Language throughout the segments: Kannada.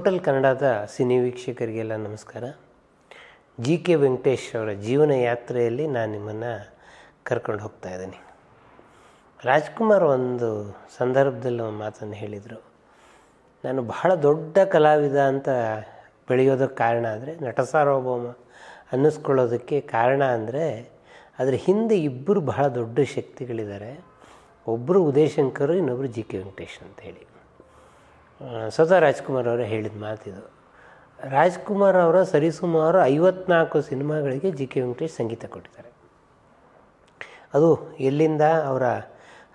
ಟೋಟಲ್ ಕನ್ನಡದ ಸಿನಿ ವೀಕ್ಷಕರಿಗೆಲ್ಲ ನಮಸ್ಕಾರ ಜಿ ಕೆ ವೆಂಕಟೇಶ್ ಅವರ ಜೀವನ ಯಾತ್ರೆಯಲ್ಲಿ ನಾನು ನಿಮ್ಮನ್ನು ಕರ್ಕೊಂಡು ಹೋಗ್ತಾ ಇದ್ದೀನಿ ರಾಜ್ಕುಮಾರ್ ಒಂದು ಸಂದರ್ಭದಲ್ಲಿ ಒಂದು ಮಾತನ್ನು ಹೇಳಿದರು ನಾನು ಬಹಳ ದೊಡ್ಡ ಕಲಾವಿದ ಅಂತ ಬೆಳೆಯೋದಕ್ಕೆ ಕಾರಣ ಅಂದರೆ ನಟ ಸಾರ್ವಭೌಮ ಅನ್ನಿಸ್ಕೊಳ್ಳೋದಕ್ಕೆ ಕಾರಣ ಅಂದರೆ ಅದರ ಹಿಂದೆ ಇಬ್ಬರು ಬಹಳ ದೊಡ್ಡ ಶಕ್ತಿಗಳಿದ್ದಾರೆ ಒಬ್ಬರು ಉದಯಶಂಕರು ಇನ್ನೊಬ್ಬರು ಜಿ ಕೆ ವೆಂಕಟೇಶ್ ಅಂತ ಹೇಳಿ ಸ್ವತಃ ರಾಜ್ಕುಮಾರ್ ಅವರೇ ಹೇಳಿದ ಮಾತಿದು ರಾಜ್ಕುಮಾರ್ ಅವರ ಸರಿಸುಮಾರು ಐವತ್ನಾಲ್ಕು ಸಿನಿಮಾಗಳಿಗೆ ಜಿ ಕೆ ವೆಂಕಟೇಶ್ ಸಂಗೀತ ಕೊಟ್ಟಿದ್ದಾರೆ ಅದು ಎಲ್ಲಿಂದ ಅವರ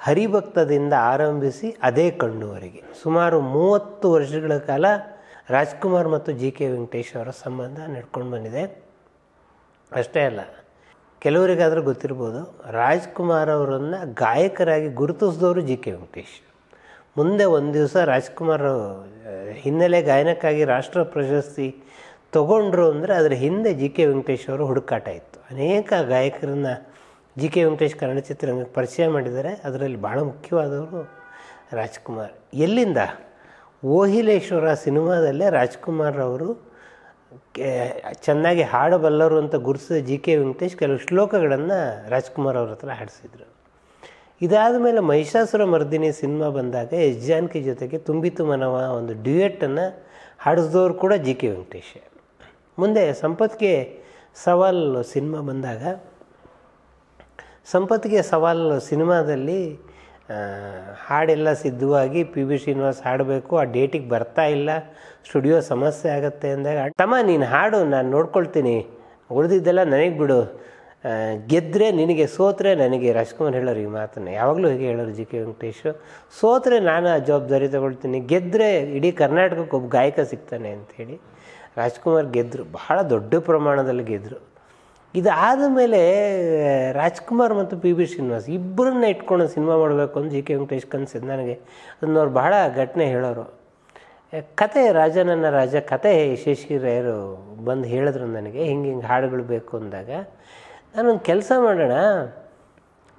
ಹರಿಭಕ್ತದಿಂದ ಆರಂಭಿಸಿ ಅದೇ ಕಣ್ಣುವರೆಗೆ ಸುಮಾರು ಮೂವತ್ತು ವರ್ಷಗಳ ಕಾಲ ರಾಜ್ಕುಮಾರ್ ಮತ್ತು ಜಿ ಕೆ ವೆಂಕಟೇಶ್ ಅವರ ಸಂಬಂಧ ನಡ್ಕೊಂಡು ಬಂದಿದೆ ಅಷ್ಟೇ ಅಲ್ಲ ಕೆಲವರಿಗಾದರೂ ಗೊತ್ತಿರ್ಬೋದು ರಾಜ್ಕುಮಾರ್ ಅವರನ್ನು ಗಾಯಕರಾಗಿ ಗುರುತಿಸಿದವರು ಜಿ ಕೆ ವೆಂಕಟೇಶ್ ಮುಂದೆ ಒಂದು ದಿವಸ ರಾಜ್ಕುಮಾರ್ ಹಿನ್ನೆಲೆ ಗಾಯನಕ್ಕಾಗಿ ರಾಷ್ಟ್ರ ಪ್ರಶಸ್ತಿ ತಗೊಂಡ್ರು ಅಂದರೆ ಅದರ ಹಿಂದೆ ಜಿ ಕೆ ವೆಂಕಟೇಶ್ ಅವರು ಹುಡುಕಾಟ ಇತ್ತು ಅನೇಕ ಗಾಯಕರನ್ನು ಜಿ ಕೆ ವೆಂಕಟೇಶ್ ಕನ್ನಡ ಚಿತ್ರರಂಗಕ್ಕೆ ಪರಿಚಯ ಮಾಡಿದ್ದಾರೆ ಅದರಲ್ಲಿ ಭಾಳ ಮುಖ್ಯವಾದವರು ರಾಜ್ಕುಮಾರ್ ಎಲ್ಲಿಂದ ಓಹಿಲೇಶ್ವರ ಸಿನಿಮಾದಲ್ಲೇ ರಾಜ್ಕುಮಾರ್ ಅವರು ಚೆನ್ನಾಗಿ ಹಾಡಬಲ್ಲರು ಅಂತ ಗುರುತಿಸಿದ ಜಿ ಕೆ ವೆಂಕಟೇಶ್ ಕೆಲವು ಶ್ಲೋಕಗಳನ್ನು ರಾಜ್ಕುಮಾರ್ ಅವ್ರ ಹತ್ರ ಹಾಡಿಸಿದರು ಇದಾದ ಮೇಲೆ ಮಹಿಷಾಸುರ ಮರ್ದಿನಿ ಸಿನಿಮಾ ಬಂದಾಗ ಎಸ್ ಜಾನಕಿ ಜೊತೆಗೆ ತುಂಬಿತು ಮನವ ಒಂದು ಡ್ಯೂಯೆಟ್ಟನ್ನು ಹಾಡಿಸಿದವರು ಕೂಡ ಜಿ ಕೆ ವೆಂಕಟೇಶ ಮುಂದೆ ಸಂಪತ್ಗೆ ಸವಾಲು ಸಿನಿಮಾ ಬಂದಾಗ ಸಂಪತ್ಗೆ ಸವಾಲು ಸಿನಿಮಾದಲ್ಲಿ ಹಾಡೆಲ್ಲ ಸಿದ್ಧವಾಗಿ ಪಿ ಬಿ ಶ್ರೀನಿವಾಸ್ ಹಾಡಬೇಕು ಆ ಡೇಟಿಗೆ ಬರ್ತಾ ಇಲ್ಲ ಸ್ಟುಡಿಯೋ ಸಮಸ್ಯೆ ಆಗುತ್ತೆ ಅಂದಾಗ ತಮ್ಮ ನೀನು ಹಾಡು ನಾನು ನೋಡ್ಕೊಳ್ತೀನಿ ಉಳಿದಿದ್ದೆಲ್ಲ ನನಗೆ ಬಿಡು ಗೆದ್ದರೆ ನಿನಗೆ ಸೋತ್ರೆ ನನಗೆ ರಾಜ್ಕುಮಾರ್ ಹೇಳೋರು ಈ ಮಾತನ್ನು ಯಾವಾಗಲೂ ಹೀಗೆ ಹೇಳೋರು ಜಿ ಕೆ ವೆಂಕಟೇಶ್ ಸೋತ್ರೆ ನಾನು ಆ ಜವಾಬ್ದಾರಿ ತಗೊಳ್ತೀನಿ ಗೆದ್ದರೆ ಇಡೀ ಕರ್ನಾಟಕಕ್ಕೆ ಒಬ್ಬ ಗಾಯಕ ಸಿಗ್ತಾನೆ ಅಂಥೇಳಿ ರಾಜ್ಕುಮಾರ್ ಗೆದ್ದರು ಬಹಳ ದೊಡ್ಡ ಪ್ರಮಾಣದಲ್ಲಿ ಗೆದ್ದರು ಇದಾದ ಮೇಲೆ ರಾಜ್ಕುಮಾರ್ ಮತ್ತು ಪಿ ಬಿ ಶ್ರೀನಿವಾಸ್ ಇಬ್ಬರನ್ನ ಇಟ್ಕೊಂಡು ಸಿನಿಮಾ ಮಾಡಬೇಕು ಅಂತ ಜಿ ಕೆ ವೆಂಕಟೇಶ್ ಕನಸಿದ್ದು ನನಗೆ ಅದನ್ನ ಅವ್ರು ಬಹಳ ಘಟನೆ ಹೇಳೋರು ಕತೆ ರಾಜ ನನ್ನ ರಾಜ ಕತೆ ಯಶಸ್ವಿ ಬಂದು ಹೇಳಿದ್ರು ನನಗೆ ಹಿಂಗೆ ಹಿಂಗೆ ಹಾಡುಗಳು ಬೇಕು ಅಂದಾಗ ನಾನೊಂದು ಕೆಲಸ ಮಾಡೋಣ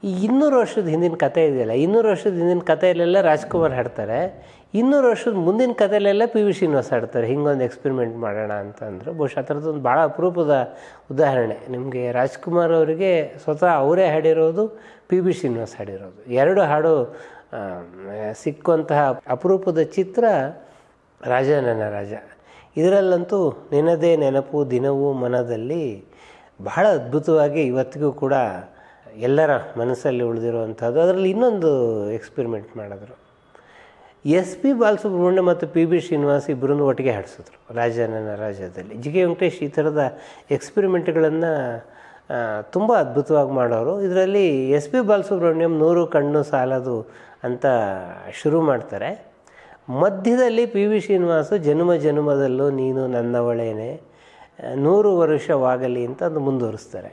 ಈ ಇನ್ನೂರು ವರ್ಷದ ಹಿಂದಿನ ಕತೆ ಇದೆಯಲ್ಲ ಇನ್ನೂರು ವರ್ಷದ ಹಿಂದಿನ ಕಥೆಯಲ್ಲೆಲ್ಲ ರಾಜ್ಕುಮಾರ್ ಹಾಡ್ತಾರೆ ಇನ್ನೂರು ವರ್ಷದ ಮುಂದಿನ ಕಥೆಯಲ್ಲೆಲ್ಲ ಪಿ ವಿ ಶ್ರೀನಿವಾಸ್ ಹಾಡ್ತಾರೆ ಹಿಂಗೊಂದು ಎಕ್ಸ್ಪೆರಿಮೆಂಟ್ ಮಾಡೋಣ ಅಂದರೆ ಬಹುಶಃ ಆ ಥರದ್ದೊಂದು ಭಾಳ ಅಪರೂಪದ ಉದಾಹರಣೆ ನಿಮಗೆ ರಾಜ್ಕುಮಾರ್ ಅವರಿಗೆ ಸ್ವತಃ ಅವರೇ ಹಾಡಿರೋದು ಪಿ ವಿ ಶ್ರೀನಿವಾಸ್ ಹಾಡಿರೋದು ಎರಡು ಹಾಡು ಸಿಕ್ಕುವಂತಹ ಅಪರೂಪದ ಚಿತ್ರ ರಾಜ ನನ್ನ ರಾಜ ಇದರಲ್ಲಂತೂ ನೆನದೇ ನೆನಪು ದಿನವೂ ಮನದಲ್ಲಿ ಬಹಳ ಅದ್ಭುತವಾಗಿ ಇವತ್ತಿಗೂ ಕೂಡ ಎಲ್ಲರ ಮನಸ್ಸಲ್ಲಿ ಉಳಿದಿರುವಂಥದ್ದು ಅದರಲ್ಲಿ ಇನ್ನೊಂದು ಎಕ್ಸ್ಪೆರಿಮೆಂಟ್ ಮಾಡಿದ್ರು ಎಸ್ ಪಿ ಬಾಲಸುಬ್ರಹ್ಮಣ್ಯ ಮತ್ತು ಪಿ ಬಿ ಶ್ರೀನಿವಾಸ್ ಇಬ್ಬರನ್ನು ಒಟ್ಟಿಗೆ ಹಾಡಿಸಿದ್ರು ನನ್ನ ರಾಜ್ಯದಲ್ಲಿ ಜಿ ಕೆ ವೆಂಕಟೇಶ್ ಈ ಥರದ ಎಕ್ಸ್ಪೆರಿಮೆಂಟ್ಗಳನ್ನು ತುಂಬ ಅದ್ಭುತವಾಗಿ ಮಾಡೋರು ಇದರಲ್ಲಿ ಎಸ್ ಪಿ ಬಾಲಸುಬ್ರಹ್ಮಣ್ಯಂ ನೂರು ಕಣ್ಣು ಸಾಲದು ಅಂತ ಶುರು ಮಾಡ್ತಾರೆ ಮಧ್ಯದಲ್ಲಿ ಪಿ ವಿ ಶ್ರೀನಿವಾಸು ಜನ್ಮ ಜನ್ಮದಲ್ಲೂ ನೀನು ನನ್ನವಳೇನೆ ನೂರು ವರ್ಷವಾಗಲಿ ಅಂತ ಅದು ಮುಂದುವರಿಸ್ತಾರೆ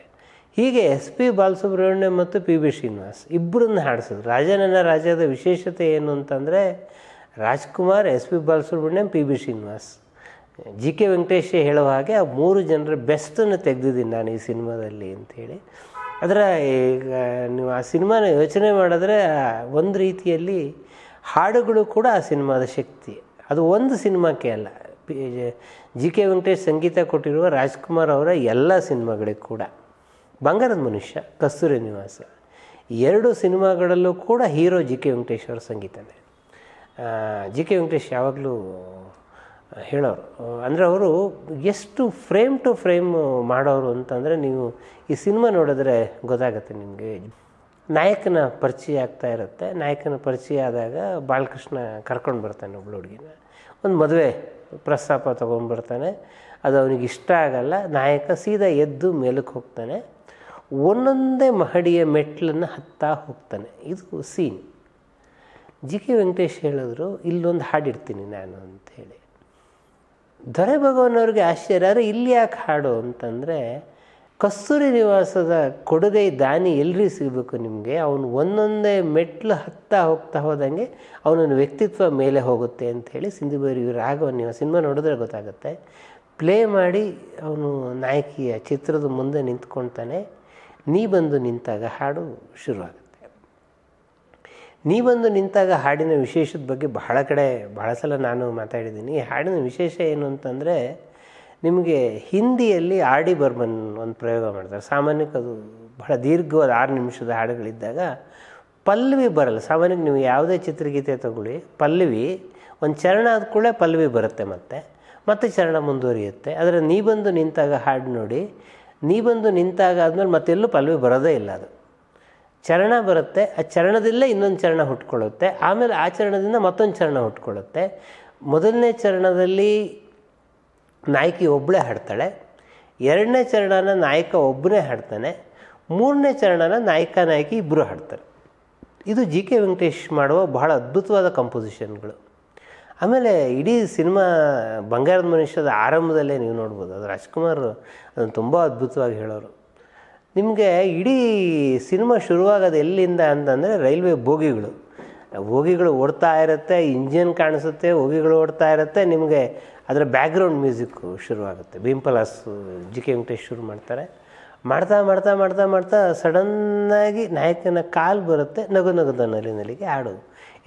ಹೀಗೆ ಎಸ್ ಪಿ ಬಾಲಸುಬ್ರಹ್ಮಣ್ಯ ಮತ್ತು ಪಿ ಬಿ ಶ್ರೀನಿವಾಸ್ ಇಬ್ಬರನ್ನ ಹಾಡಿಸಿದ್ರು ರಾಜನನ್ನ ರಾಜ್ಯದ ವಿಶೇಷತೆ ಏನು ಅಂತಂದರೆ Rajkumar S P Balasubrahmanyam P B Srinivas G K Venkatesh ಹೇಳುವ ಹಾಗೆ ಆ ಮೂರು ಜನರ ಬೆಸ್ಟನ್ನು ತೆಗೆದಿದ್ದೀನಿ ನಾನು ಈ ಸಿನಿಮಾದಲ್ಲಿ ಅಂಥೇಳಿ ಅದರ ಈಗ ನೀವು ಆ ಸಿನಿಮಾನ ಯೋಚನೆ ಮಾಡಿದ್ರೆ ಒಂದು ರೀತಿಯಲ್ಲಿ ಹಾಡುಗಳು ಕೂಡ ಆ ಸಿನಿಮಾದ ಶಕ್ತಿ ಅದು ಒಂದು ಸಿನಿಮಾಕ್ಕೆ ಅಲ್ಲ ಪಿ ಜಿ ಕೆ ವೆಂಕಟೇಶ್ ಸಂಗೀತ ಕೊಟ್ಟಿರುವ ರಾಜ್ಕುಮಾರ್ ಅವರ ಎಲ್ಲ ಸಿನಿಮಾಗಳಿಗೂ ಕೂಡ ಬಂಗಾರದ ಮನುಷ್ಯ ಕಸ್ತೂರಿ ನಿವಾಸ ಎರಡು ಸಿನಿಮಾಗಳಲ್ಲೂ ಕೂಡ ಹೀರೋ ಜಿ ಕೆ ವೆಂಕಟೇಶ್ ಅವರ ಸಂಗೀತನೇ ಜಿ ಕೆ ವೆಂಕಟೇಶ್ ಯಾವಾಗಲೂ ಹೇಳೋರು ಅಂದರೆ ಅವರು ಎಷ್ಟು ಫ್ರೇಮ್ ಟು ಫ್ರೇಮ್ ಮಾಡೋರು ಅಂತಂದರೆ ನೀವು ಈ ಸಿನಿಮಾ ನೋಡಿದ್ರೆ ಗೊತ್ತಾಗುತ್ತೆ ನಿಮಗೆ ನಾಯಕನ ಪರಿಚಯ ಆಗ್ತಾ ಇರುತ್ತೆ ನಾಯಕನ ಪರಿಚಯ ಆದಾಗ ಬಾಲಕೃಷ್ಣ ಕರ್ಕೊಂಡು ಬರ್ತಾನೆ ಒಬ್ಳು ಹುಡುಗಿನ ಒಂದು ಮದುವೆ ಪ್ರಸ್ತಾಪ ತೊಗೊಂಡ್ಬರ್ತಾನೆ ಅದು ಅವನಿಗೆ ಇಷ್ಟ ಆಗಲ್ಲ ನಾಯಕ ಸೀದಾ ಎದ್ದು ಮೇಲಕ್ಕೆ ಹೋಗ್ತಾನೆ ಒಂದೊಂದೇ ಮಹಡಿಯ ಮೆಟ್ಲನ್ನು ಹತ್ತಾ ಹೋಗ್ತಾನೆ ಇದು ಸೀನ್ ಜಿ ಕೆ ವೆಂಕಟೇಶ್ ಹೇಳಿದ್ರು ಇಲ್ಲೊಂದು ಹಾಡಿಡ್ತೀನಿ ನಾನು ಅಂಥೇಳಿ ದೊರೆ ಭಗವನ್ ಅವ್ರಿಗೆ ಆಶ್ಚರ್ಯ ಆದರೆ ಇಲ್ಲಿ ಯಾಕೆ ಹಾಡು ಅಂತಂದರೆ ಕಸ್ತೂರಿ ನಿವಾಸದ ಕೊಡುಗೈ ದಾನಿ ಎಲ್ಲರಿ ಸಿಗಬೇಕು ನಿಮಗೆ ಅವನು ಒಂದೊಂದೇ ಮೆಟ್ಲು ಹತ್ತಾ ಹೋಗ್ತಾ ಹೋದಂಗೆ ಅವನ ವ್ಯಕ್ತಿತ್ವ ಮೇಲೆ ಹೋಗುತ್ತೆ ಅಂತ ಅಂಥೇಳಿ ಸಿಂಧುಬೇರಿ ರಾಗವನ್ನು ನೀವು ಸಿನಿಮಾ ನೋಡಿದ್ರೆ ಗೊತ್ತಾಗುತ್ತೆ ಪ್ಲೇ ಮಾಡಿ ಅವನು ನಾಯಕಿಯ ಚಿತ್ರದ ಮುಂದೆ ನಿಂತ್ಕೊಳ್ತಾನೆ ನೀ ಬಂದು ನಿಂತಾಗ ಹಾಡು ಶುರುವಾಗುತ್ತೆ ನೀ ಬಂದು ನಿಂತಾಗ ಹಾಡಿನ ವಿಶೇಷದ ಬಗ್ಗೆ ಬಹಳ ಕಡೆ ಬಹಳ ಸಲ ನಾನು ಮಾತಾಡಿದ್ದೀನಿ ಹಾಡಿನ ವಿಶೇಷ ಏನು ಅಂತಂದರೆ ನಿಮಗೆ ಹಿಂದಿಯಲ್ಲಿ ಆರ್ ಡಿ ಬರ್ಮನ್ ಒಂದು ಪ್ರಯೋಗ ಮಾಡ್ತಾರೆ ಸಾಮಾನ್ಯಕ್ಕೆ ಅದು ಬಹಳ ದೀರ್ಘವಾದ ಆರು ನಿಮಿಷದ ಹಾಡುಗಳಿದ್ದಾಗ ಪಲ್ಲವಿ ಬರಲ್ಲ ಸಾಮಾನ್ಯಕ್ಕೆ ನೀವು ಯಾವುದೇ ಚಿತ್ರಗೀತೆ ತಗೊಳ್ಳಿ ಪಲ್ಲವಿ ಒಂದು ಚರಣ ಆದ ಕೂಡಲೇ ಪಲ್ಲವಿ ಬರುತ್ತೆ ಮತ್ತೆ ಮತ್ತೆ ಚರಣ ಮುಂದುವರಿಯುತ್ತೆ ಆದರೆ ನೀ ಬಂದು ನಿಂತಾಗ ಹಾಡು ನೋಡಿ ನೀ ಬಂದು ನಿಂತಾಗ ಆದಮೇಲೆ ಮತ್ತೆಲ್ಲೂ ಪಲ್ಲವಿ ಬರೋದೇ ಇಲ್ಲ ಅದು ಚರಣ ಬರುತ್ತೆ ಆ ಚರಣದಲ್ಲೇ ಇನ್ನೊಂದು ಚರಣ ಹುಟ್ಕೊಳ್ಳುತ್ತೆ ಆಮೇಲೆ ಆ ಚರಣದಿಂದ ಮತ್ತೊಂದು ಚರಣ ಹುಟ್ಕೊಳ್ಳುತ್ತೆ ಮೊದಲನೇ ಚರಣದಲ್ಲಿ ನಾಯಕಿ ಒಬ್ಬಳೇ ಹಾಡ್ತಾಳೆ ಎರಡನೇ ಚರಣನ ನಾಯಕ ಒಬ್ಬನೇ ಹಾಡ್ತಾನೆ ಮೂರನೇ ಚರಣನ ನಾಯಕ ನಾಯಕಿ ಇಬ್ಬರು ಹಾಡ್ತಾರೆ ಇದು ಜಿ ಕೆ ವೆಂಕಟೇಶ್ ಮಾಡುವ ಬಹಳ ಅದ್ಭುತವಾದ ಕಂಪೋಸಿಷನ್ಗಳು ಆಮೇಲೆ ಇಡೀ ಸಿನಿಮಾ ಬಂಗಾರದ ಮನುಷ್ಯದ ಆರಂಭದಲ್ಲೇ ನೀವು ನೋಡ್ಬೋದು ಅದು ರಾಜ್ಕುಮಾರ್ ಅದನ್ನು ತುಂಬ ಅದ್ಭುತವಾಗಿ ಹೇಳೋರು ನಿಮಗೆ ಇಡೀ ಸಿನಿಮಾ ಶುರುವಾಗೋದು ಎಲ್ಲಿಂದ ಅಂತಂದರೆ ರೈಲ್ವೆ ಬೋಗಿಗಳು ಹೋಗಿಗಳು ಓಡ್ತಾ ಇರುತ್ತೆ ಇಂಜಿನ್ ಕಾಣಿಸುತ್ತೆ ಹೋಗಿಗಳು ಓಡ್ತಾ ಇರುತ್ತೆ ನಿಮಗೆ ಅದರ ಬ್ಯಾಕ್ಗ್ರೌಂಡ್ ಮ್ಯೂಸಿಕ್ಕು ಶುರುವಾಗುತ್ತೆ ಭೀಂಪಲಾಸ್ ಜಿ ಕೆ ವೆಂಕಟೇಶ್ ಶುರು ಮಾಡ್ತಾರೆ ಮಾಡ್ತಾ ಮಾಡ್ತಾ ಮಾಡ್ತಾ ಮಾಡ್ತಾ ಸಡನ್ನಾಗಿ ನಾಯಕನ ಕಾಲು ಬರುತ್ತೆ ನಗು ನಗುದ ನಲಿ ನಲಿಗೆ ಹಾಡು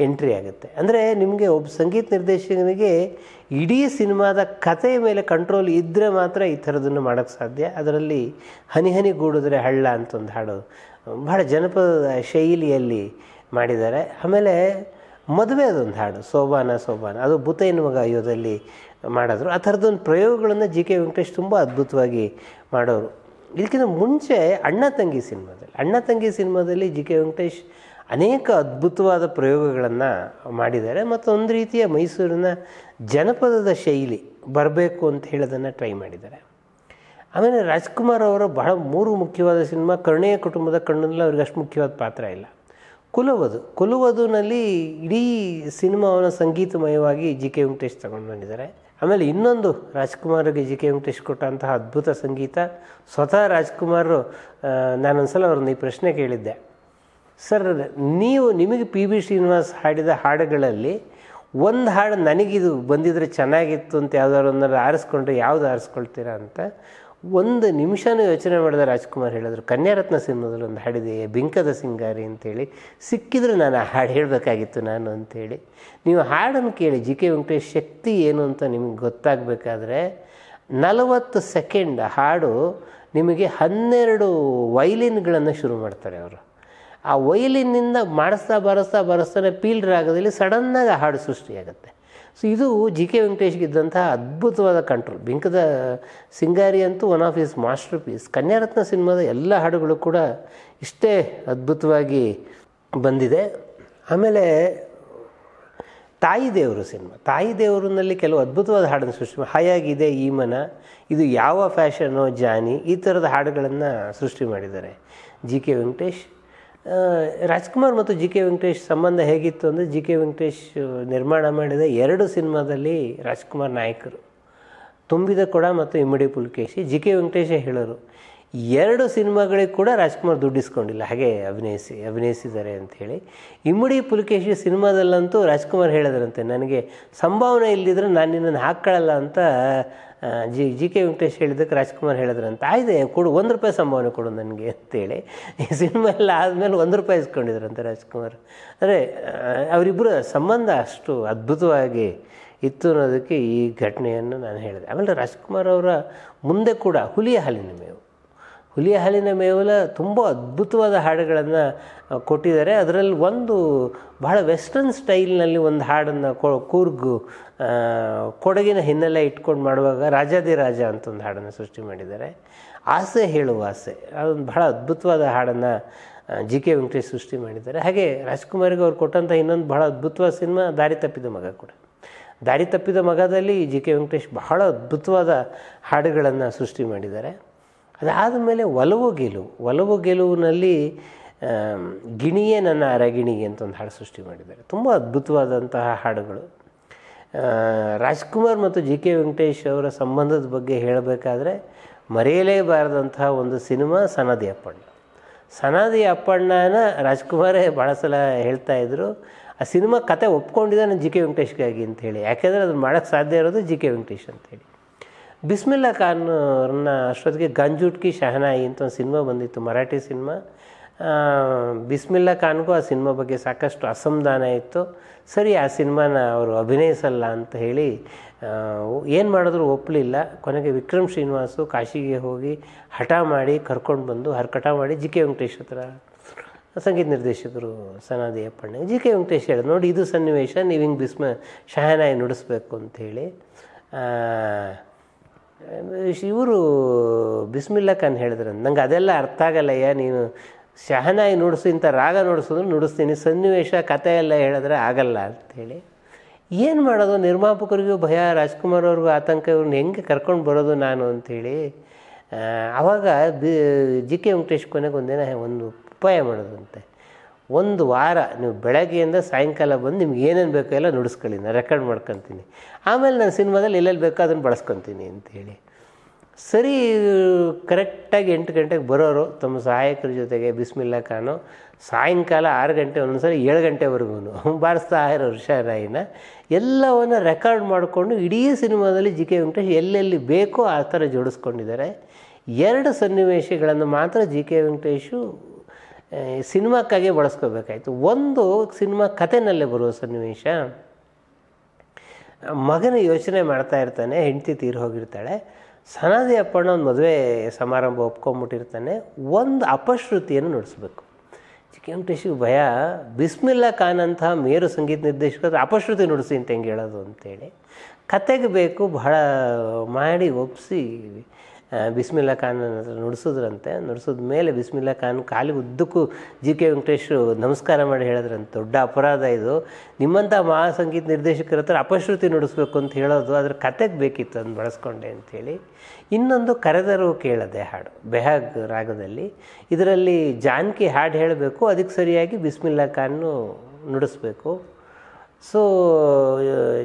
ಎಂಟ್ರಿ ಆಗುತ್ತೆ ಅಂದರೆ ನಿಮಗೆ ಒಬ್ಬ ಸಂಗೀತ ನಿರ್ದೇಶಕನಿಗೆ ಇಡೀ ಸಿನಿಮಾದ ಕಥೆಯ ಮೇಲೆ ಕಂಟ್ರೋಲ್ ಇದ್ದರೆ ಮಾತ್ರ ಈ ಥರದನ್ನು ಮಾಡೋಕ್ಕೆ ಸಾಧ್ಯ ಅದರಲ್ಲಿ ಹನಿ ಹನಿ ಗೂಡಿದ್ರೆ ಹಳ್ಳ ಅಂತ ಒಂದು ಹಾಡು ಬಹಳ ಜನಪದ ಶೈಲಿಯಲ್ಲಿ ಮಾಡಿದ್ದಾರೆ ಆಮೇಲೆ ಮದುವೆ ಅದೊಂದು ಹಾಡು ಸೋಬಾನ ಸೋಬಾನ ಅದು ಭೂತ ಮಗ ಅಯ್ಯೋದಲ್ಲಿ ಮಾಡಿದ್ರು ಆ ಥರದೊಂದು ಪ್ರಯೋಗಗಳನ್ನು ಜಿ ಕೆ ವೆಂಕಟೇಶ್ ತುಂಬ ಅದ್ಭುತವಾಗಿ ಮಾಡೋರು ಇದಕ್ಕಿಂತ ಮುಂಚೆ ಅಣ್ಣ ತಂಗಿ ಸಿನಿಮಾದಲ್ಲಿ ಅಣ್ಣ ತಂಗಿ ಸಿನಿಮಾದಲ್ಲಿ ಜಿ ಕೆ ವೆಂಕಟೇಶ್ ಅನೇಕ ಅದ್ಭುತವಾದ ಪ್ರಯೋಗಗಳನ್ನು ಮಾಡಿದ್ದಾರೆ ಮತ್ತು ಒಂದು ರೀತಿಯ ಮೈಸೂರಿನ ಜನಪದದ ಶೈಲಿ ಬರಬೇಕು ಅಂತ ಹೇಳೋದನ್ನು ಟ್ರೈ ಮಾಡಿದ್ದಾರೆ ಆಮೇಲೆ ರಾಜ್ಕುಮಾರ್ ಅವರ ಬಹಳ ಮೂರು ಮುಖ್ಯವಾದ ಸಿನಿಮಾ ಕರುಣೆಯ ಕುಟುಂಬದ ಕಣ್ಣಲ್ಲಿ ಅವ್ರಿಗೆ ಅಷ್ಟು ಮುಖ್ಯವಾದ ಪಾತ್ರ ಇಲ್ಲ ಕುಲವದು ಕುಲುವದುನಲ್ಲಿ ಇಡೀ ಸಿನಿಮಾವನ್ನು ಸಂಗೀತಮಯವಾಗಿ ಜಿ ಕೆ ವೆಂಕಟೇಶ್ ತಗೊಂಡು ಬಂದಿದ್ದಾರೆ ಆಮೇಲೆ ಇನ್ನೊಂದು ರಾಜ್ಕುಮಾರ್ಗೆ ಜಿ ಕೆ ವೆಂಕಟೇಶ್ ಕೊಟ್ಟಂತಹ ಅದ್ಭುತ ಸಂಗೀತ ಸ್ವತಃ ರಾಜ್ಕುಮಾರ್ ನಾನೊಂದ್ಸಲ ಅವ್ರನ್ನ ಈ ಪ್ರಶ್ನೆ ಕೇಳಿದ್ದೆ ಸರ್ ನೀವು ನಿಮಗೆ ಪಿ ಬಿ ಶ್ರೀನಿವಾಸ್ ಹಾಡಿದ ಹಾಡುಗಳಲ್ಲಿ ಒಂದು ಹಾಡು ನನಗಿದು ಬಂದಿದ್ರೆ ಚೆನ್ನಾಗಿತ್ತು ಅಂತ ಯಾವ್ದಾದ್ರು ಒಂದನ್ನು ಆರಿಸ್ಕೊಂಡ್ರೆ ಯಾವುದು ಆರಿಸ್ಕೊಳ್ತೀರಾ ಅಂತ ಒಂದು ನಿಮಿಷನೂ ಯೋಚನೆ ಮಾಡಿದ ರಾಜ್ಕುಮಾರ್ ಹೇಳಿದ್ರು ಕನ್ಯಾರತ್ನ ಸಿನಿಮಾದಲ್ಲಿ ಒಂದು ಹಾಡಿದೆ ಬಿಂಕದ ಸಿಂಗಾರಿ ಅಂತೇಳಿ ಸಿಕ್ಕಿದ್ರೆ ನಾನು ಆ ಹಾಡು ಹೇಳಬೇಕಾಗಿತ್ತು ನಾನು ಅಂಥೇಳಿ ನೀವು ಹಾಡನ್ನು ಕೇಳಿ ಜಿ ಕೆ ವೆಂಕಟೇಶ್ ಶಕ್ತಿ ಏನು ಅಂತ ನಿಮಗೆ ಗೊತ್ತಾಗಬೇಕಾದ್ರೆ ನಲವತ್ತು ಸೆಕೆಂಡ್ ಹಾಡು ನಿಮಗೆ ಹನ್ನೆರಡು ವೈಲಿನ್ಗಳನ್ನು ಶುರು ಮಾಡ್ತಾರೆ ಅವರು ಆ ವೈಲಿನ್ನಿಂದ ಮಾಡಿಸ್ತಾ ಬರೆಸ್ತಾ ಬರೆಸ್ತಾನೆ ಪೀಲ್ ರಾಗದಲ್ಲಿ ಸಡನ್ನಾಗಿ ಹಾಡು ಸೃಷ್ಟಿಯಾಗುತ್ತೆ ಸೊ ಇದು ಜಿ ಕೆ ವೆಂಕಟೇಶ್ಗಿದ್ದಂತಹ ಅದ್ಭುತವಾದ ಕಂಟ್ರೋಲ್ ಬಿಂಕದ ಸಿಂಗಾರಿ ಅಂತೂ one of his masterpiece Kanyaratna ಸಿನಿಮಾದ ಎಲ್ಲ ಹಾಡುಗಳು ಕೂಡ ಇಷ್ಟೇ ಅದ್ಭುತವಾಗಿ ಬಂದಿದೆ ಆಮೇಲೆ ತಾಯಿ ದೇವರು ಸಿನಿಮಾ ತಾಯಿ ದೇವರಿನಲ್ಲಿ ಕೆಲವು ಅದ್ಭುತವಾದ ಹಾಡನ್ನು ಸೃಷ್ಟಿ ಹಾಯಾಗಿದೆ ಈ ಮನ ಇದು ಯಾವ ಫ್ಯಾಷನೋ ಜಾನಿ ಈ ಥರದ ಹಾಡುಗಳನ್ನು ಸೃಷ್ಟಿ ಮಾಡಿದ್ದಾರೆ ಜಿ ಕೆ ವೆಂಕಟೇಶ್ ರಾಜ್ಕುಮಾರ್ ಮತ್ತು ಜಿ ಕೆ ವೆಂಕಟೇಶ್ ಸಂಬಂಧ ಹೇಗಿತ್ತು ಅಂದರೆ ಜಿ ಕೆ ವೆಂಕಟೇಶ್ ನಿರ್ಮಾಣ ಮಾಡಿದ ಎರಡು ಸಿನಿಮಾದಲ್ಲಿ ರಾಜ್ಕುಮಾರ್ ನಾಯಕರು ತುಂಬಿದ ಕೊಡ ಮತ್ತು ಇಮ್ಮಡಿ ಪುಲ್ಕೇಶಿ ಜಿ ಕೆ ವೆಂಕಟೇಶ ಹೇಳೋರು ಎರಡು ಸಿನಿಮಾಗಳಿಗೆ ಕೂಡ ರಾಜ್ಕುಮಾರ್ ದುಡ್ಡಿಸ್ಕೊಂಡಿಲ್ಲ ಹಾಗೆ ಅಭಿನಯಿಸಿ ಅಭಿನಯಿಸಿದ್ದಾರೆ ಅಂಥೇಳಿ ಇಮ್ಮಡಿ ಪುಲಿಕೇಶಿ ಸಿನಿಮಾದಲ್ಲಂತೂ ರಾಜ್ಕುಮಾರ್ ಹೇಳಿದ್ರಂತೆ ನನಗೆ ಸಂಭಾವನೆ ಇಲ್ಲದಿದ್ದರೆ ನಾನು ನಿನ್ನನ್ನು ಹಾಕ್ಕೊಳ್ಳಲ್ಲ ಅಂತ ಜಿ ಜಿ ಕೆ ವೆಂಕಟೇಶ್ ಹೇಳಿದ್ದಕ್ಕೆ ರಾಜ್ಕುಮಾರ್ ಹೇಳಿದ್ರಂತ ಆಯ್ದೆ ಕೊಡು ಒಂದು ರೂಪಾಯಿ ಸಂಭಾವನೆ ಕೊಡು ನನಗೆ ಅಂತೇಳಿ ಈ ಸಿನಿಮಾ ಎಲ್ಲ ಆದಮೇಲೆ ಒಂದು ರೂಪಾಯಿ ಇಸ್ಕೊಂಡಿದ್ರಂತೆ ರಾಜ್ಕುಮಾರ್ ಅಂದರೆ ಅವರಿಬ್ಬರ ಸಂಬಂಧ ಅಷ್ಟು ಅದ್ಭುತವಾಗಿ ಇತ್ತು ಅನ್ನೋದಕ್ಕೆ ಈ ಘಟನೆಯನ್ನು ನಾನು ಹೇಳಿದೆ ಆಮೇಲೆ ರಾಜ್ಕುಮಾರ್ ಅವರ ಮುಂದೆ ಕೂಡ ಹುಲಿಯ ಹಾಲಿನ ಮೇವು ಹುಲಿಯ ಹಾಲಿನ ಮೇವಲ ತುಂಬ ಅದ್ಭುತವಾದ ಹಾಡುಗಳನ್ನು ಕೊಟ್ಟಿದ್ದಾರೆ ಅದರಲ್ಲಿ ಒಂದು ಬಹಳ ವೆಸ್ಟರ್ನ್ ಸ್ಟೈಲ್ನಲ್ಲಿ ಒಂದು ಹಾಡನ್ನು ಕೊ ಕೂರ್ಗು ಕೊಡಗಿನ ಹಿನ್ನೆಲೆ ಇಟ್ಕೊಂಡು ಮಾಡುವಾಗ ರಾಜಾದಿ ರಾಜ ಅಂತ ಒಂದು ಹಾಡನ್ನು ಸೃಷ್ಟಿ ಮಾಡಿದ್ದಾರೆ ಆಸೆ ಹೇಳುವ ಆಸೆ ಅದೊಂದು ಬಹಳ ಅದ್ಭುತವಾದ ಹಾಡನ್ನು ಜಿ ಕೆ ವೆಂಕಟೇಶ್ ಸೃಷ್ಟಿ ಮಾಡಿದ್ದಾರೆ ಹಾಗೆ ರಾಜ್ಕುಮಾರ್ಗೆ ಅವ್ರು ಕೊಟ್ಟಂಥ ಇನ್ನೊಂದು ಬಹಳ ಅದ್ಭುತವಾದ ಸಿನಿಮಾ ದಾರಿ ತಪ್ಪಿದ ಮಗ ಕೂಡ ದಾರಿ ತಪ್ಪಿದ ಮಗದಲ್ಲಿ ಜಿ ಕೆ ವೆಂಕಟೇಶ್ ಬಹಳ ಅದ್ಭುತವಾದ ಹಾಡುಗಳನ್ನು ಸೃಷ್ಟಿ ಮಾಡಿದ್ದಾರೆ ಅದಾದ ಮೇಲೆ ಒಲವು ಗೆಲುವು ಒಲವು ಗೆಲುವಿನಲ್ಲಿ ಗಿಣಿಯೇ ನನ್ನ ಅರಗಿಣಿಗೆ ಅಂತ ಒಂದು ಹಾಡು ಸೃಷ್ಟಿ ಮಾಡಿದ್ದಾರೆ ತುಂಬ ಅದ್ಭುತವಾದಂತಹ ಹಾಡುಗಳು ರಾಜ್ಕುಮಾರ್ ಮತ್ತು ಜಿ ಕೆ ವೆಂಕಟೇಶ್ ಅವರ ಸಂಬಂಧದ ಬಗ್ಗೆ ಹೇಳಬೇಕಾದ್ರೆ ಮರೆಯಲೇಬಾರದಂತಹ ಒಂದು ಸಿನಿಮಾ ಸನದಿ ಅಪ್ಪಣ್ಣ ಸನಾದಿ ಅಪ್ಪಣ್ಣನ ರಾಜ್ಕುಮಾರೇ ಭಾಳ ಸಲ ಹೇಳ್ತಾ ಇದ್ರು ಆ ಸಿನಿಮಾ ಕತೆ ಒಪ್ಕೊಂಡಿದ್ದೆ ಜಿ ಕೆ ವೆಂಕಟೇಶ್ಗಾಗಿ ಅಂತ ಹೇಳಿ ಯಾಕೆಂದರೆ ಅದನ್ನು ಮಾಡೋಕ್ಕೆ ಸಾಧ್ಯ ಇರೋದು ಜಿ ಕೆ ವೆಂಕಟೇಶ್ ಅಂತೇಳಿ ಬಿಸ್ಮಿಲ್ಲಾ ಖಾನ್ ಅವ್ರನ್ನ ಅಷ್ಟೊತ್ತಿಗೆ ಗಂಜುಟ್ಕಿ ಶಹನಾಯಿ ಅಂತ ಒಂದು ಸಿನಿಮಾ ಬಂದಿತ್ತು ಮರಾಠಿ ಸಿನಿಮಾ ಬಿಸ್ಮಿಲ್ಲಾ ಖಾನ್ಗೂ ಆ ಸಿನಿಮಾ ಬಗ್ಗೆ ಸಾಕಷ್ಟು ಅಸಮಾಧಾನ ಇತ್ತು ಸರಿ ಆ ಸಿನಿಮಾನ ಅವರು ಅಭಿನಯಿಸಲ್ಲ ಅಂತ ಹೇಳಿ ಏನು ಮಾಡಿದ್ರು ಒಪ್ಪಲಿಲ್ಲ ಕೊನೆಗೆ ವಿಕ್ರಮ್ ಶ್ರೀನಿವಾಸು ಕಾಶಿಗೆ ಹೋಗಿ ಹಠ ಮಾಡಿ ಕರ್ಕೊಂಡು ಬಂದು ಹರ್ಕಟ ಮಾಡಿ ಜಿ ಕೆ ವೆಂಕಟೇಶ್ ಹತ್ರ ಸಂಗೀತ ನಿರ್ದೇಶಕರು ಸನಾದಿಯಪ್ಪಣ್ಣ ಜಿ ಕೆ ವೆಂಕಟೇಶ್ ಹೇಳಿ ನೋಡಿ ಇದು ಸನ್ನಿವೇಶ ನೀವು ಹಿಂಗೆ ಬಿಸ್ಮ ಶಹನಾಯಿ ನುಡಿಸ್ಬೇಕು ಅಂತ ಹೇಳಿ ಇವರು ಬಿಸ್ಮಿಲ್ಲ ಖಾನ್ ಹೇಳಿದ್ರು ನಂಗೆ ಅದೆಲ್ಲ ಅರ್ಥ ಅಯ್ಯ ನೀನು ಶಹನಾಯಿ ನುಡಿಸು ಇಂಥ ರಾಗ ನುಡಿಸೋದು ನುಡಿಸ್ತೀನಿ ಸನ್ನಿವೇಶ ಕಥೆ ಎಲ್ಲ ಹೇಳಿದ್ರೆ ಆಗಲ್ಲ ಅಂಥೇಳಿ ಏನು ಮಾಡೋದು ನಿರ್ಮಾಪಕರಿಗೂ ಭಯ ರಾಜ್ಕುಮಾರ್ ಅವ್ರಿಗೂ ಆತಂಕ ಇವ್ರನ್ನ ಹೆಂಗೆ ಕರ್ಕೊಂಡು ಬರೋದು ನಾನು ಅಂಥೇಳಿ ಆವಾಗ ಬಿ ಜಿ ಕೆ ವೆಂಕಟೇಶ್ ಕೊನೆಗೆ ಒಂದೇನ ಒಂದು ಉಪಾಯ ಮಾಡೋದಂತೆ ಒಂದು ವಾರ ನೀವು ಬೆಳಗ್ಗೆಯಿಂದ ಸಾಯಂಕಾಲ ಬಂದು ನಿಮ್ಗೆ ಏನೇನು ಬೇಕೋ ಎಲ್ಲ ನುಡಿಸ್ಕೊಳ್ಳಿ ನಾನು ರೆಕಾರ್ಡ್ ಮಾಡ್ಕೊತೀನಿ ಆಮೇಲೆ ನಾನು ಸಿನಿಮಾದಲ್ಲಿ ಎಲ್ಲೆಲ್ಲಿ ಬೇಕೋ ಅದನ್ನು ಬಳಸ್ಕೊತೀನಿ ಅಂತೇಳಿ ಸರಿ ಕರೆಕ್ಟಾಗಿ ಎಂಟು ಗಂಟೆಗೆ ಬರೋರು ತಮ್ಮ ಸಹಾಯಕರ ಜೊತೆಗೆ ಬಿಸ್ಮಿಲ್ಲ ಖಾನು ಸಾಯಂಕಾಲ ಆರು ಗಂಟೆ ಒಂದೊಂದ್ಸರಿ ಏಳು ಗಂಟೆವರೆಗೂ ಬಾರಿಸ್ತಾ ಇರೋ ರಾಯಿನ ಎಲ್ಲವನ್ನು ರೆಕಾರ್ಡ್ ಮಾಡಿಕೊಂಡು ಇಡೀ ಸಿನಿಮಾದಲ್ಲಿ ಜಿ ಕೆ ವೆಂಕಟೇಶ್ ಎಲ್ಲೆಲ್ಲಿ ಬೇಕೋ ಆ ಥರ ಜೋಡಿಸ್ಕೊಂಡಿದ್ದಾರೆ ಎರಡು ಸನ್ನಿವೇಶಗಳನ್ನು ಮಾತ್ರ ಜಿ ಕೆ ವೆಂಕಟೇಶು ಸಿನಿಮಾಕ್ಕಾಗೆ ಬಳಸ್ಕೋಬೇಕಾಯಿತು ಒಂದು ಸಿನಿಮಾ ಕಥೆನಲ್ಲೇ ಬರುವ ಸನ್ನಿವೇಶ ಮಗನ ಯೋಚನೆ ಮಾಡ್ತಾ ಇರ್ತಾನೆ ಹೆಂಡತಿ ತೀರು ಹೋಗಿರ್ತಾಳೆ ಸನಾದಿ ಅಪ್ಪಣ್ಣ ಒಂದು ಮದುವೆ ಸಮಾರಂಭ ಒಪ್ಕೊಂಬಿಟ್ಟಿರ್ತಾನೆ ಒಂದು ಅಪಶ್ರುತಿಯನ್ನು ನಡೆಸಬೇಕು ಚಿಕ್ಕಂಟೇಶಿಗೆ ಭಯ ಬಿಸ್ಮಿಲ್ಲಾ ಖಾನ್ ಅಂತಹ ಮೇರು ಸಂಗೀತ ನಿರ್ದೇಶಕರು ಅಪಶ್ರುತಿ ನುಡಿಸಿ ಅಂತ ಹೆಂಗೆ ಹೇಳೋದು ಅಂತೇಳಿ ಕತೆಗೆ ಬೇಕು ಬಹಳ ಮಾಡಿ ಒಪ್ಪಿಸಿ ಬಿಸ್ಮಿಲ್ಲಾ ಖಾನ್ ಹತ್ರ ನುಡಿಸಿದ್ರಂತೆ ನುಡಿಸಿದ ಮೇಲೆ ಬಿಸ್ಮಿಲ್ಲಾ ಖಾನ್ ಖಾಲಿ ಉದ್ದಕ್ಕೂ ಜಿ ಕೆ ವೆಂಕಟೇಶ್ ನಮಸ್ಕಾರ ಮಾಡಿ ಹೇಳಿದ್ರಂತೆ ದೊಡ್ಡ ಅಪರಾಧ ಇದು ನಿಮ್ಮಂಥ ಮಹಾಸಂಗೀತ ನಿರ್ದೇಶಕರ ಹತ್ರ ಅಪಶ್ರುತಿ ನುಡಿಸ್ಬೇಕು ಅಂತ ಹೇಳೋದು ಅದ್ರ ಕತೆಗೆ ಬೇಕಿತ್ತು ಅದನ್ನು ಬಳಸ್ಕೊಂಡೆ ಅಂಥೇಳಿ ಇನ್ನೊಂದು ಕರೆದರು ಕೇಳದೆ ಹಾಡು ಬೆಹಾಗ್ ರಾಗದಲ್ಲಿ ಇದರಲ್ಲಿ ಜಾನಕಿ ಹಾಡು ಹೇಳಬೇಕು ಅದಕ್ಕೆ ಸರಿಯಾಗಿ ಬಿಸ್ಮಿಲ್ಲಾ ಖಾನು ನುಡಿಸ್ಬೇಕು ಸೊ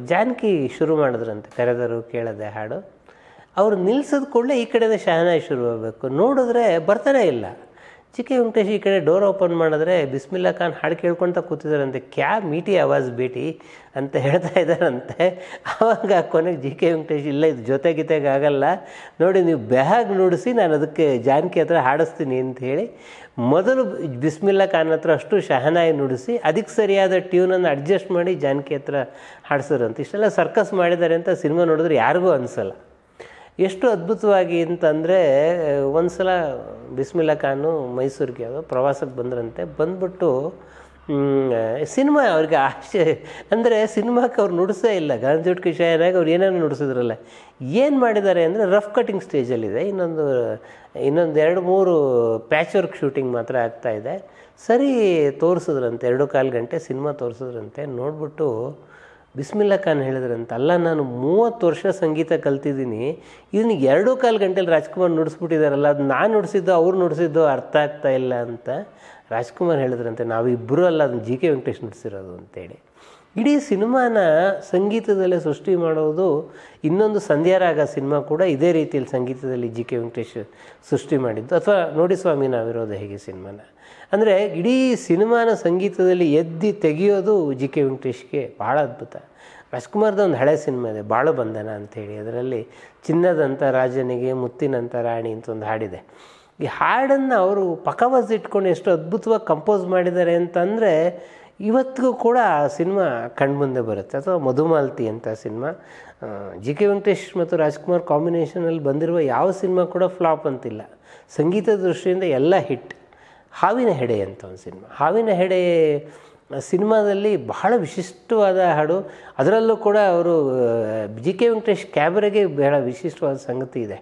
ಜಾನಕಿ ಶುರು ಮಾಡಿದ್ರಂತೆ ಕರೆದರು ಕೇಳದೆ ಹಾಡು ಅವ್ರು ನಿಲ್ಲಿಸಿದ ಕೂಡಲೇ ಈ ಕಡೆನೇ ಶಹನಾಯಿ ಶುರುವಾಗಬೇಕು ನೋಡಿದ್ರೆ ಬರ್ತಾನೇ ಇಲ್ಲ ಚಿಕೆ ವೆಂಕಟೇಶ್ ಈ ಕಡೆ ಡೋರ್ ಓಪನ್ ಮಾಡಿದ್ರೆ ಬಿಸ್ಮಿಲ್ಲಾ ಖಾನ್ ಹಾಡು ಕೇಳ್ಕೊಳ್ತಾ ಕೂತಿದ್ದಾರಂತೆ ಕ್ಯಾ ಮೀಟಿ ಆವಾಜ್ ಭೇಟಿ ಅಂತ ಹೇಳ್ತಾ ಇದ್ದಾರಂತೆ ಆವಾಗ ಕೊನೆಗೆ ಜಿ ಕೆ ವೆಂಕಟೇಶ್ ಇಲ್ಲ ಇದು ಜೊತೆಗಿತೆಗೆ ಆಗಲ್ಲ ನೋಡಿ ನೀವು ಬ್ಯಾಗ್ ನುಡಿಸಿ ನಾನು ಅದಕ್ಕೆ ಜಾನಕಿ ಹತ್ರ ಹಾಡಿಸ್ತೀನಿ ಅಂತ ಹೇಳಿ ಮೊದಲು ಬಿಸ್ಮಿಲ್ಲಾ ಖಾನ್ ಹತ್ರ ಅಷ್ಟು ಶಹನಾಯಿ ನುಡಿಸಿ ಅದಕ್ಕೆ ಸರಿಯಾದ ಟ್ಯೂನನ್ನು ಅಡ್ಜಸ್ಟ್ ಮಾಡಿ ಜಾನಕಿ ಹತ್ರ ಹಾಡಿಸೋರಂತೆ ಇಷ್ಟೆಲ್ಲ ಸರ್ಕಸ್ ಮಾಡಿದ್ದಾರೆ ಅಂತ ಸಿನಿಮಾ ನೋಡಿದ್ರೆ ಯಾರಿಗೂ ಅನಿಸಲ್ಲ ಎಷ್ಟು ಅದ್ಭುತವಾಗಿ ಅಂತಂದರೆ ಒಂದು ಸಲ ಬಿಸ್ಮಿಲ್ಲಾ ಖಾನು ಮೈಸೂರಿಗೆ ಪ್ರವಾಸಕ್ಕೆ ಬಂದ್ರಂತೆ ಬಂದ್ಬಿಟ್ಟು ಸಿನಿಮಾ ಅವ್ರಿಗೆ ಆಶ್ಚರ್ಯ ಅಂದರೆ ಸಿನಿಮಾಕ್ಕೆ ಅವ್ರು ನುಡಿಸೇ ಇಲ್ಲ ಗಾಂಧಿಜೋಟ್ ಕಿಶಾಯನಾಗಿ ಅವ್ರು ಏನೇನು ನುಡಿಸಿದ್ರಲ್ಲ ಏನು ಮಾಡಿದ್ದಾರೆ ಅಂದರೆ ರಫ್ ಕಟಿಂಗ್ ಸ್ಟೇಜಲ್ಲಿದೆ ಇನ್ನೊಂದು ಇನ್ನೊಂದು ಎರಡು ಮೂರು ಪ್ಯಾಚ್ ವರ್ಕ್ ಶೂಟಿಂಗ್ ಮಾತ್ರ ಆಗ್ತಾಯಿದೆ ಸರಿ ತೋರಿಸಿದ್ರಂತೆ ಎರಡು ಕಾಲು ಗಂಟೆ ಸಿನಿಮಾ ತೋರಿಸಿದ್ರಂತೆ ನೋಡಿಬಿಟ್ಟು ಬಿಸ್ಮಿಲ್ಲಾ ಖಾನ್ ಹೇಳಿದ್ರಂತ ಅಲ್ಲ ನಾನು ಮೂವತ್ತು ವರ್ಷ ಸಂಗೀತ ಕಲ್ತಿದ್ದೀನಿ ಇದನ್ನ ಎರಡೂ ಕಾಲು ಗಂಟೆಲಿ ರಾಜ್ಕುಮಾರ್ ನುಡಿಸ್ಬಿಟ್ಟಿದ್ದಾರಲ್ಲ ಅದು ನಾನು ನುಡಿಸಿದ್ದು ಅವ್ರು ನುಡಿಸಿದ್ದು ಅರ್ಥ ಆಗ್ತಾ ಇಲ್ಲ ಅಂತ ರಾಜ್ಕುಮಾರ್ ಹೇಳಿದ್ರಂತೆ ನಾವಿಬ್ಬರೂ ಅಲ್ಲ ಅದನ್ನು ಜಿ ಕೆ ವೆಂಕಟೇಶ್ ನುಡಿಸಿರೋದು ಅಂತೇಳಿ ಇಡೀ ಸಿನಿಮಾನ ಸಂಗೀತದಲ್ಲೇ ಸೃಷ್ಟಿ ಮಾಡೋದು ಇನ್ನೊಂದು ಸಂಧ್ಯಾರಾಗ ಸಿನಿಮಾ ಕೂಡ ಇದೇ ರೀತಿಯಲ್ಲಿ ಸಂಗೀತದಲ್ಲಿ ಜಿ ಕೆ ವೆಂಕಟೇಶ್ ಸೃಷ್ಟಿ ಮಾಡಿದ್ದು ಅಥವಾ ನೋಡಿ ಸ್ವಾಮಿ ನಾವಿರೋದು ಹೇಗೆ ಸಿನಿಮಾನ ಅಂದರೆ ಇಡೀ ಸಿನಿಮಾನ ಸಂಗೀತದಲ್ಲಿ ಎದ್ದಿ ತೆಗೆಯೋದು ಜಿ ಕೆ ವೆಂಕಟೇಶ್ಗೆ ಭಾಳ ಅದ್ಭುತ ರಾಜ್ಕುಮಾರ್ದು ಒಂದು ಹಳೆ ಸಿನಿಮಾ ಇದೆ ಬಾಳು ಬಂಧನ ಅಂಥೇಳಿ ಅದರಲ್ಲಿ ಚಿನ್ನದಂಥ ರಾಜನಿಗೆ ಮುತ್ತಿನಂಥ ರಾಣಿ ಅಂತ ಒಂದು ಹಾಡಿದೆ ಈ ಹಾಡನ್ನು ಅವರು ಪಕವಸ್ ಇಟ್ಕೊಂಡು ಎಷ್ಟು ಅದ್ಭುತವಾಗಿ ಕಂಪೋಸ್ ಮಾಡಿದ್ದಾರೆ ಅಂತಂದರೆ ಇವತ್ತಿಗೂ ಕೂಡ ಆ ಸಿನಿಮಾ ಕಣ್ಮುಂದೆ ಬರುತ್ತೆ ಅಥವಾ ಮಧುಮಾಲ್ತಿ ಅಂತ ಸಿನಿಮಾ ಜಿ ಕೆ ವೆಂಕಟೇಶ್ ಮತ್ತು ರಾಜ್ಕುಮಾರ್ ಕಾಂಬಿನೇಷನಲ್ಲಿ ಬಂದಿರುವ ಯಾವ ಸಿನಿಮಾ ಕೂಡ ಫ್ಲಾಪ್ ಅಂತಿಲ್ಲ ಸಂಗೀತ ದೃಷ್ಟಿಯಿಂದ ಎಲ್ಲ ಹಿಟ್ ಹಾವಿನ ಹೆಡೆ ಅಂತ ಒಂದು ಸಿನಿಮಾ ಹಾವಿನ ಹೆಡೆ ಸಿನಿಮಾದಲ್ಲಿ ಬಹಳ ವಿಶಿಷ್ಟವಾದ ಹಾಡು ಅದರಲ್ಲೂ ಕೂಡ ಅವರು ಜಿ ಕೆ ವೆಂಕಟೇಶ್ ಕ್ಯಾಮ್ರಾಗೆ ಬಹಳ ವಿಶಿಷ್ಟವಾದ ಸಂಗತಿ ಇದೆ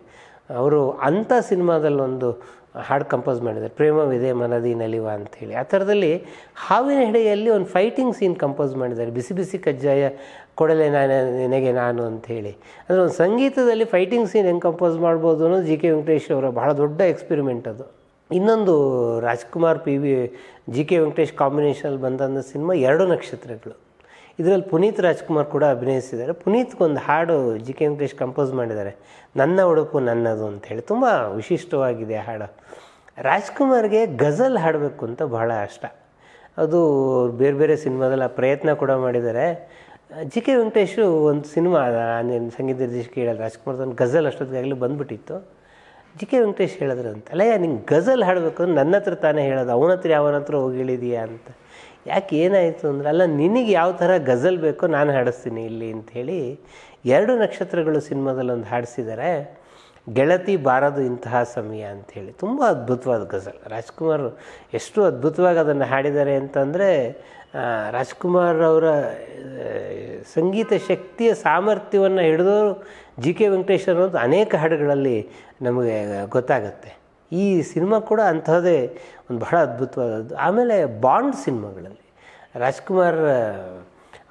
ಅವರು ಅಂಥ ಸಿನಿಮಾದಲ್ಲೊಂದು ಹಾಡು ಕಂಪೋಸ್ ಮಾಡಿದ್ದಾರೆ ಪ್ರೇಮವಿದೆ ಮನದಿ ನಲಿವ ಅಂಥೇಳಿ ಆ ಥರದಲ್ಲಿ ಹಾವಿನ ಹೆಡೆಯಲ್ಲಿ ಒಂದು ಫೈಟಿಂಗ್ ಸೀನ್ ಕಂಪೋಸ್ ಮಾಡಿದ್ದಾರೆ ಬಿಸಿ ಬಿಸಿ ಕಜ್ಜಾಯ ಕೊಡಲೆ ನಾನು ನಿನಗೆ ನಾನು ಅಂಥೇಳಿ ಅಂದರೆ ಒಂದು ಸಂಗೀತದಲ್ಲಿ ಫೈಟಿಂಗ್ ಸೀನ್ ಹೆಂಗೆ ಕಂಪೋಸ್ ಮಾಡ್ಬೋದು ಅನ್ನೋದು ಜಿ ಕೆ ವೆಂಕಟೇಶ್ ಅವರ ಬಹಳ ದೊಡ್ಡ ಎಕ್ಸ್ಪೆರಿಮೆಂಟ್ ಅದು ಇನ್ನೊಂದು Rajkumar P V G K Venkatesh ಕಾಂಬಿನೇಷನಲ್ಲಿ ಬಂದಂಥ ಸಿನಿಮಾ ಎರಡು ನಕ್ಷತ್ರಗಳು ಇದರಲ್ಲಿ ಪುನೀತ್ ರಾಜ್ಕುಮಾರ್ ಕೂಡ ಅಭಿನಯಿಸಿದ್ದಾರೆ ಒಂದು ಹಾಡು ಜಿ ಕೆ ವೆಂಕಟೇಶ್ ಕಂಪೋಸ್ ಮಾಡಿದ್ದಾರೆ ನನ್ನ ಉಡುಪು ನನ್ನದು ಅಂತ ಹೇಳಿ ತುಂಬ ವಿಶಿಷ್ಟವಾಗಿದೆ ಹಾಡು ರಾಜ್ಕುಮಾರ್ಗೆ ಗಜಲ್ ಹಾಡಬೇಕು ಅಂತ ಬಹಳ ಇಷ್ಟ ಅದು ಬೇರೆ ಬೇರೆ ಸಿನಿಮಾದಲ್ಲಿ ಆ ಪ್ರಯತ್ನ ಕೂಡ ಮಾಡಿದ್ದಾರೆ ಜಿ ಕೆ ವೆಂಕಟೇಶು ಒಂದು ಸಿನಿಮಾ ನಾನು ಸಂಗೀತ ನಿರ್ದೇಶಕ ಹೇಳಲ್ಲ ರಾಜ್ಕುಮಾರ್ದು ಒಂದು ಗಜಲ್ ಅಷ್ಟೊತ್ತಿಗಾಗಲೇ ಬಂದ್ಬಿಟ್ಟಿತ್ತು ಜಿ ಕೆ ವೆಂಕಟೇಶ್ ಹೇಳಿದ್ರು ಅಂತ ಅಲ್ಲಯ್ಯ ನಿಂಗೆ ಗಜಲ್ ಹಾಡಬೇಕು ನನ್ನ ಹತ್ರ ತಾನೇ ಹೇಳೋದು ಅವನ ಹತ್ರ ಯಾವನ ಹತ್ರ ಹೋಗಿ ಹೇಳಿದೀಯಾ ಅಂತ ಯಾಕೆ ಏನಾಯಿತು ಅಂದ್ರೆ ಅಲ್ಲ ನಿನಗೆ ಯಾವ ಥರ ಗಜಲ್ ಬೇಕೋ ನಾನು ಹಾಡಿಸ್ತೀನಿ ಇಲ್ಲಿ ಅಂಥೇಳಿ ಎರಡು ನಕ್ಷತ್ರಗಳು ಸಿನಿಮಾದಲ್ಲಿ ಒಂದು ಹಾಡಿಸಿದ್ದಾರೆ ಗೆಳತಿ ಬಾರದು ಇಂತಹ ಸಮಯ ಅಂಥೇಳಿ ತುಂಬ ಅದ್ಭುತವಾದ ಗಜಲ್ ರಾಜ್ಕುಮಾರ್ ಎಷ್ಟು ಅದ್ಭುತವಾಗಿ ಅದನ್ನು ಹಾಡಿದ್ದಾರೆ ಅಂತಂದರೆ ರಾಜ್ಕುಮಾರ್ ಅವರ ಸಂಗೀತ ಶಕ್ತಿಯ ಸಾಮರ್ಥ್ಯವನ್ನು ಹಿಡಿದವರು ಜಿ ಕೆ ವೆಂಕಟೇಶ್ ಅನೇಕ ಹಾಡುಗಳಲ್ಲಿ ನಮಗೆ ಗೊತ್ತಾಗುತ್ತೆ ಈ ಸಿನಿಮಾ ಕೂಡ ಅಂಥದ್ದೇ ಒಂದು ಬಹಳ ಅದ್ಭುತವಾದದ್ದು ಆಮೇಲೆ ಬಾಂಡ್ ಸಿನಿಮಾಗಳಲ್ಲಿ ರಾಜ್ಕುಮಾರ್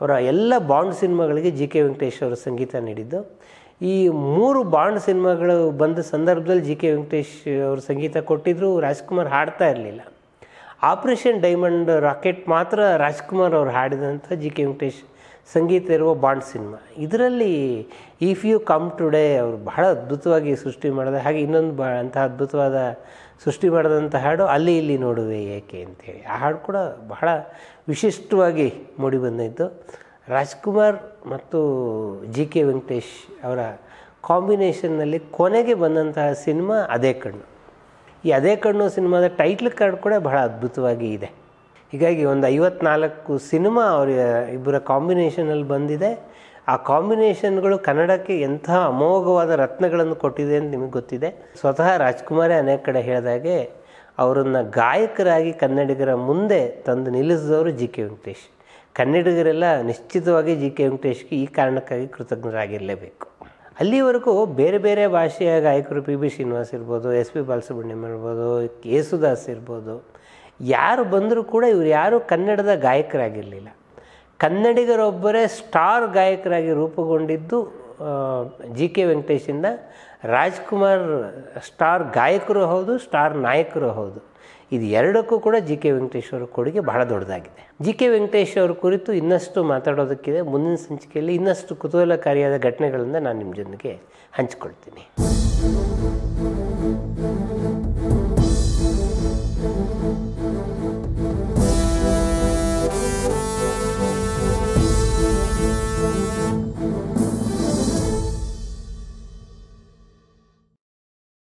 ಅವರ ಎಲ್ಲ ಬಾಂಡ್ ಸಿನಿಮಾಗಳಿಗೆ ಜಿ ಕೆ ವೆಂಕಟೇಶ್ ಅವರು ಸಂಗೀತ ನೀಡಿದ್ದು ಈ ಮೂರು ಬಾಂಡ್ ಸಿನಿಮಾಗಳು ಬಂದ ಸಂದರ್ಭದಲ್ಲಿ ಜಿ ಕೆ ವೆಂಕಟೇಶ್ ಅವರು ಸಂಗೀತ ಕೊಟ್ಟಿದ್ದರೂ ರಾಜ್ಕುಮಾರ್ ಹಾಡ್ತಾ ಇರಲಿಲ್ಲ ಆಪ್ರೇಷನ್ ಡೈಮಂಡ್ ರಾಕೆಟ್ ಮಾತ್ರ ರಾಜ್ಕುಮಾರ್ ಅವರು ಹಾಡಿದಂಥ ಜಿ ಕೆ ವೆಂಕಟೇಶ್ ಸಂಗೀತ ಇರುವ ಬಾಂಡ್ ಸಿನಿಮಾ ಇದರಲ್ಲಿ ಇಫ್ ಯು ಕಮ್ ಟುಡೇ ಅವರು ಬಹಳ ಅದ್ಭುತವಾಗಿ ಸೃಷ್ಟಿ ಮಾಡಿದೆ ಹಾಗೆ ಇನ್ನೊಂದು ಬ ಅಂತಹ ಅದ್ಭುತವಾದ ಸೃಷ್ಟಿ ಮಾಡಿದಂಥ ಹಾಡು ಅಲ್ಲಿ ಇಲ್ಲಿ ನೋಡುವೆ ಏಕೆ ಅಂತೇಳಿ ಆ ಹಾಡು ಕೂಡ ಬಹಳ ವಿಶಿಷ್ಟವಾಗಿ ಮೂಡಿ ಬಂದಿತ್ತು ರಾಜ್ಕುಮಾರ್ ಮತ್ತು ಜಿ ಕೆ ವೆಂಕಟೇಶ್ ಅವರ ಕಾಂಬಿನೇಷನ್ನಲ್ಲಿ ಕೊನೆಗೆ ಬಂದಂತಹ ಸಿನಿಮಾ ಅದೇ ಕಣ್ಣು ಈ ಅದೇ ಕಣ್ಣು ಸಿನಿಮಾದ ಟೈಟ್ಲ್ ಕಾರ್ಡ್ ಕೂಡ ಬಹಳ ಅದ್ಭುತವಾಗಿ ಇದೆ ಹೀಗಾಗಿ ಒಂದು ಐವತ್ನಾಲ್ಕು ಸಿನಿಮಾ ಅವರ ಇಬ್ಬರ ಕಾಂಬಿನೇಷನಲ್ಲಿ ಬಂದಿದೆ ಆ ಕಾಂಬಿನೇಷನ್ಗಳು ಕನ್ನಡಕ್ಕೆ ಎಂಥ ಅಮೋಘವಾದ ರತ್ನಗಳನ್ನು ಕೊಟ್ಟಿದೆ ಅಂತ ನಿಮಗೆ ಗೊತ್ತಿದೆ ಸ್ವತಃ ರಾಜ್ಕುಮಾರೇ ಅನೇಕ ಕಡೆ ಹೇಳಿದಾಗೆ ಅವರನ್ನು ಗಾಯಕರಾಗಿ ಕನ್ನಡಿಗರ ಮುಂದೆ ತಂದು ನಿಲ್ಲಿಸಿದವರು ಜಿ ಕೆ ವೆಂಕಟೇಶ್ ಕನ್ನಡಿಗರೆಲ್ಲ ನಿಶ್ಚಿತವಾಗಿ ಜಿ ಕೆ ವೆಂಕಟೇಶ್ಗೆ ಈ ಕಾರಣಕ್ಕಾಗಿ ಕೃತಜ್ಞರಾಗಿರಲೇಬೇಕು ಅಲ್ಲಿವರೆಗೂ ಬೇರೆ ಬೇರೆ ಭಾಷೆಯ ಗಾಯಕರು ಪಿ ಬಿ ಶ್ರೀನಿವಾಸ್ ಇರ್ಬೋದು ಎಸ್ ಪಿ ಬಾಲಸುಬ್ರಹ್ಮಣ್ಯಂ ಇರ್ಬೋದು ಯೇಸುದಾಸ್ ಇರ್ಬೋದು ಯಾರು ಬಂದರೂ ಕೂಡ ಇವರು ಯಾರೂ ಕನ್ನಡದ ಗಾಯಕರಾಗಿರಲಿಲ್ಲ ಕನ್ನಡಿಗರೊಬ್ಬರೇ ಸ್ಟಾರ್ ಗಾಯಕರಾಗಿ ರೂಪುಗೊಂಡಿದ್ದು ಜಿ ಕೆ ವೆಂಕಟೇಶಿಂದ ರಾಜ್ಕುಮಾರ್ ಸ್ಟಾರ್ ಗಾಯಕರು ಹೌದು ಸ್ಟಾರ್ ನಾಯಕರು ಹೌದು ಇದು ಎರಡಕ್ಕೂ ಕೂಡ ಜಿ ಕೆ ವೆಂಕಟೇಶ್ ಅವರ ಕೊಡುಗೆ ಬಹಳ ದೊಡ್ಡದಾಗಿದೆ ಜಿ ಕೆ ವೆಂಕಟೇಶ್ ಅವರ ಕುರಿತು ಇನ್ನಷ್ಟು ಮಾತಾಡೋದಕ್ಕಿದೆ ಮುಂದಿನ ಸಂಚಿಕೆಯಲ್ಲಿ ಇನ್ನಷ್ಟು ಕುತೂಹಲಕಾರಿಯಾದ ಘಟನೆಗಳನ್ನು ನಾನು ನಿಮ್ಮ ಜೊತೆಗೆ ಹಂಚಿಕೊಳ್ತೀನಿ